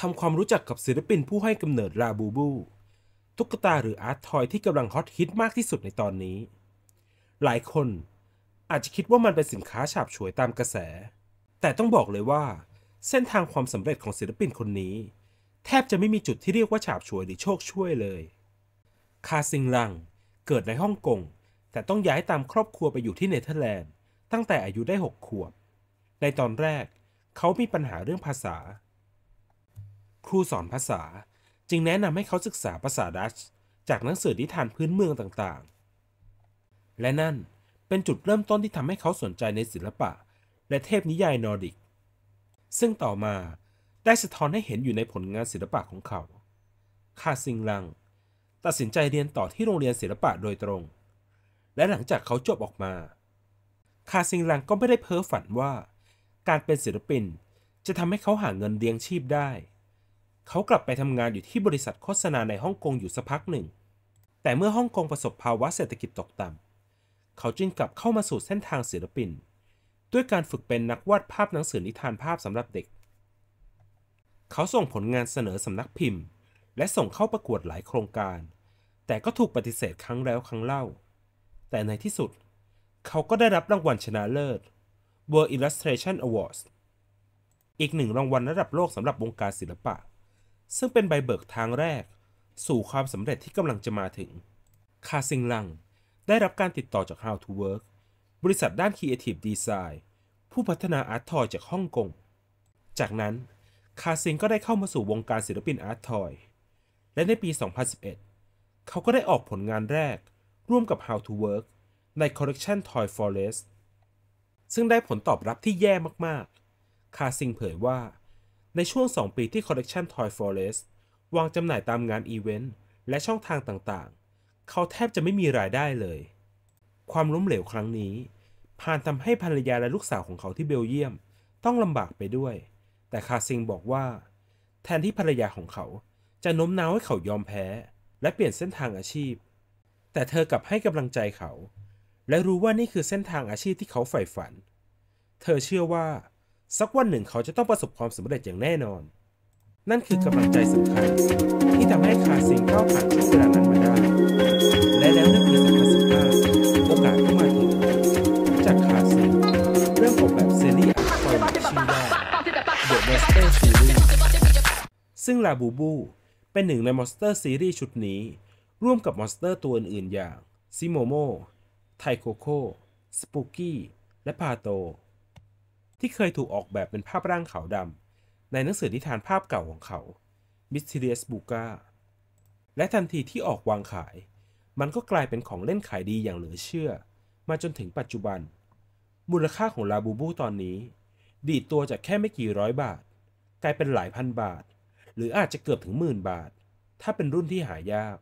ทำความรู้จักกับศิลปินผู้ให้กำเนิดราบูบูตุ๊กตาหรืออาร์ตทอยที่กำลังฮอตฮิตมากที่สุดในตอนนี้ หลายคน อาจจะคิดว่ามันเป็นสินค้าฉาบฉวยตามกระแส แต่ต้องบอกเลยว่า เส้นทางความสำเร็จของศิลปินคนนี้ แทบจะไม่มีจุดที่เรียกว่าฉาบฉวยหรือโชคช่วยเลย คาซิงลังเกิดในฮ่องกงแต่ต้องย้ายตามครอบครัวไปอยู่ที่เนเธอร์แลนด์ตั้งแต่อายุได้ 6ขวบ ในตอนแรก เขามีปัญหาเรื่องภาษาครูสอนภาษาจึงแนะนำให้เขาศึกษาภาษาดัตช์จากหนังสือนิทานพื้นเมืองต่างๆ และนั่นเป็นจุดเริ่มต้นที่ทำให้เขาสนใจในศิลปะและเทพนิยายนอร์ดิกซึ่งต่อมาได้สะท้อนให้เห็นอยู่ในผลงานศิลปะของเขา คาซิงลังตัดสินใจเรียนต่อที่โรงเรียนศิลปะโดยตรง และหลังจากเขาจบออกมา คาซิงลังก็ไม่ได้เพ้อฝันว่า การเป็นศิลปินจะทำให้เขาหาเงินเลี้ยงชีพได้เขากลับไปทำงานอยู่ที่บริษัทโฆษณาในฮ่องกงอยู่สักพักหนึ่ง แต่เมื่อฮ่องกงประสบภาวะเศรษฐกิจตกต่ำ เขาจึงกลับเข้ามาสู่เส้นทางศิลปิน ด้วยการฝึกเป็นนักวาดภาพหนังสือนิทานภาพสำหรับเด็ก เขาส่งผลงานเสนอสำนักพิมพ์ และส่งเข้าประกวดหลายโครงการ แต่ก็ถูกปฏิเสธครั้งแล้วครั้งเล่า แต่ในที่สุดเขาก็ได้รับรางวัลชนะเลิศ World Illustration Awards อีกหนึ่งรางวัลระดับโลกสำหรับวงการศิลปะซึ่งเป็นใบเบิกทางแรก สู่ความสำเร็จที่กำลังจะมาถึง คาซิงลังได้รับการติดต่อจาก How to Work บริษัทด้าน Creative Design ผู้พัฒนาอาร์ตทอยจากฮ่องกง จากนั้นคาซิงก็ได้เข้ามาสู่วงการศิลปินอาร์ตทอยและในปี 2011 เขาก็ได้ออกผลงานแรก ร่วมกับ How to Work ในคอลเลกชัน Toy Forest ซึ่งได้ผลตอบรับที่แย่มากๆ คาซิงเผยว่าในช่วง 2 ปี ที่คอลเลกชัน Toy Forest วางจำหน่ายตามงานอีเวนต์และช่องทางต่างๆ เขาแทบจะไม่มีรายได้เลย ความล้มเหลวครั้งนี้ ผ่านทำให้ภรรยาและลูกสาวของเขาที่เบลเยียมต้องลำบากไปด้วย แต่คาซิงบอกว่า แทนที่ภรรยาของเขาจะโน้มน้าวให้เขายอมแพ้ และเปลี่ยนเส้นทางอาชีพ แต่เธอกลับให้กำลังใจเขา และรู้ว่านี่คือเส้นทางอาชีพที่เขาใฝ่ฝัน เธอเชื่อว่าสักวันหนึ่งเขาจะต้องประสบความสำเร็จอย่างแน่นอน นั่นคือกำลังใจสำคัญที่ทำให้คาซิงก้าวผ่านช่วงเวลานั้นมาได้ และแล้วในปี2015โอกาสก็มาถึงจากคาซิงเรื่องออกแบบซีรีส์อฟอยชืดอว่า t h สเตอร์ซีรีส์ซึ่งลาบูบูเป็นหนึ่งในมอนสเตอร์ซีรีส์ชุดนี้ ร่วมกับมอนสเตอร์ตัวอื่นๆอย่างซิโมโม ไทโคโคสปูกี้และพาโตที่เคยถูกออกแบบเป็นภาพร่างขาวดำในหนังสือนิทานภาพเก่าของเขา Mysterious b u k a และทันทีที่ออกวางขาย มันก็กลายเป็นของเล่นขายดีอย่างเหลือเชื่อ มาจนถึงปัจจุบัน มูลค่าของลาบูบูตอนนี้ ดีดตัวจากแค่ไม่กี่ร้อยบาท กลายเป็นหลายพันบาท หรืออาจจะเกือบถึงหมื่นบาท ถ้าเป็นรุ่นที่หายาก